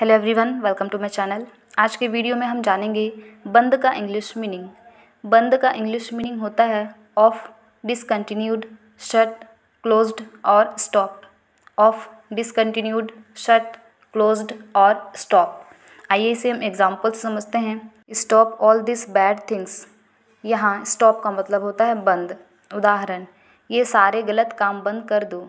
hello everyone welcome to my channel आज के video में हम जानेंगे बंद का इंग्लिश मीनिंग बंद का इंग्लिश मीनिंग होता है ऑफ डिसकंटिन्यूड शट क्लोज्ड और stop off discontinued shut closed और स्टॉप आइए इसे हम एग्जाम्पल समझते हैं stop all this bad things यहाँ स्टॉप का मतलब होता है बंद उदाहरण ये सारे गलत काम बंद कर दो